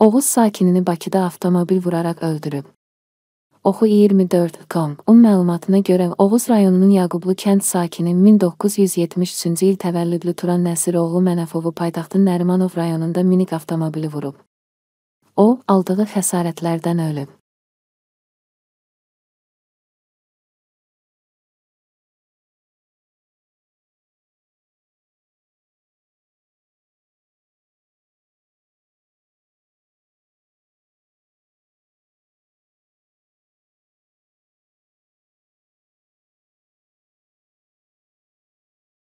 Oğuz sakinini Bakıda avtomobil vuraraq öldürüb. Oxu 24.com. Un um məlumatına görə Oğuz rayonunun Yaqublu kənd sakini 1973-cü il təvəllüdlü Turan Nəsiroğlu Mənəfovu paytaxtın Nərimanov rayonunda minik avtomobili vurub. O, aldığı xəsarətlərdən ölüb.